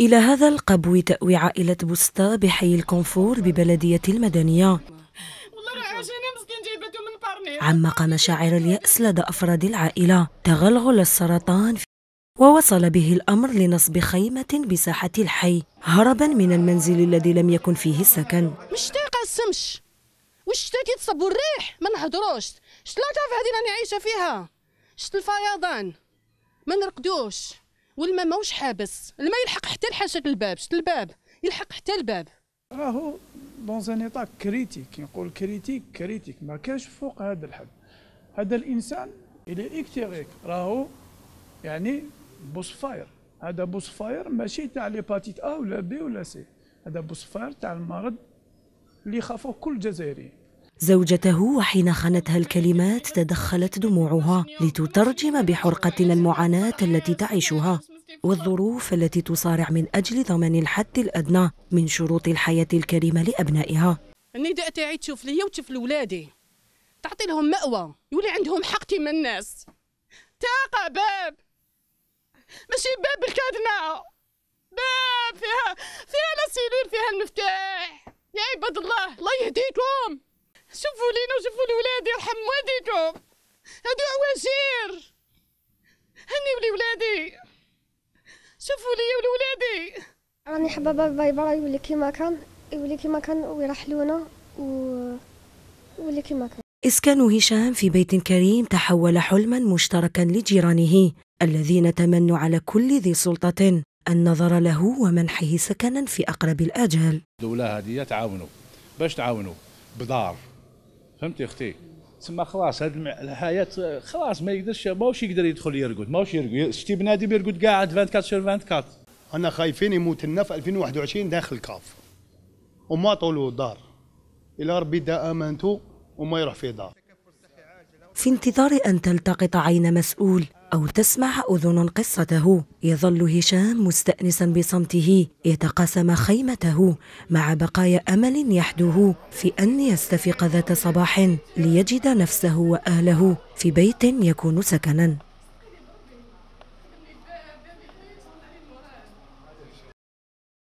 إلى هذا القبو تأوي عائلة بوستا بحي الكونفور ببلدية المدنية عمق مشاعر اليأس لدى أفراد العائلة تغلغل السرطان ووصل به الأمر لنصب خيمة بساحة الحي هربا من المنزل الذي لم يكن فيه السكن مشتاقة السمش والشتا كيتصب الريح ما نهضروش شت في هذه راني عايشة فيها شت الفيضان ما نرقدوش والماء ماهوش حابس الماء يلحق حتى لحاشاك الباب شت الباب يلحق حتى الباب راهو دون ان ايطا كريتيك نقول كريتيك كريتيك ما كاش فوق هذا الحد هذا الانسان الى اكتيريك راهو يعني فاير هذا فاير ماشي تاع ليباتيت ا ولا بي ولا سي هذا فاير تاع المرض اللي يخافوه كل جزائري زوجته وحين خانتها الكلمات تدخلت دموعها لتترجم بحرقة المعاناة التي تعيشها والظروف التي تصارع من أجل ضمان الحد الأدنى من شروط الحياة الكريمة لأبنائها النداء تاعي تشوف ليا وتشوف لولادي تعطي لهم مأوى يولي عندهم حق من الناس تاقى باب ماشي باب الكادنة باب فيها فيها لا فيها المفتاح يا عباد الله الله يهديكم شوفوا لينا وشوفوا لولادي يرحم والديكم هادو عواشير هني ولي ولادي شوفوا لي ولولادي راني حابه باي يبرا يولي كيما كان يولي كيما كان ويرحلونا و يولي كيما كان إسكان هشام في بيت كريم تحول حلما مشتركا لجيرانه الذين تمنوا على كل ذي سلطة النظر له ومنحه سكنا في أقرب الآجال الدولة هذه تعاونوا باش تعاونوا بدار فهمتي أختي تما خلاص هاد الحياه خلاص ما يقدرش ماهوش يقدر يدخل يرقد ماهوش يرقد شتي بنادم يرقد قاعد 24 سور 24 انا خايفين يموت لنا في 2021 داخل كاف وما طولوا الدار الى ربي دا امانتو وما يروح في دار في انتظار ان تلتقط عين مسؤول أو تسمع أذن قصته يظل هشام مستأنسا بصمته يتقاسم خيمته مع بقايا أمل يحدوه في أن يستفيق ذات صباح ليجد نفسه وأهله في بيت يكون سكنا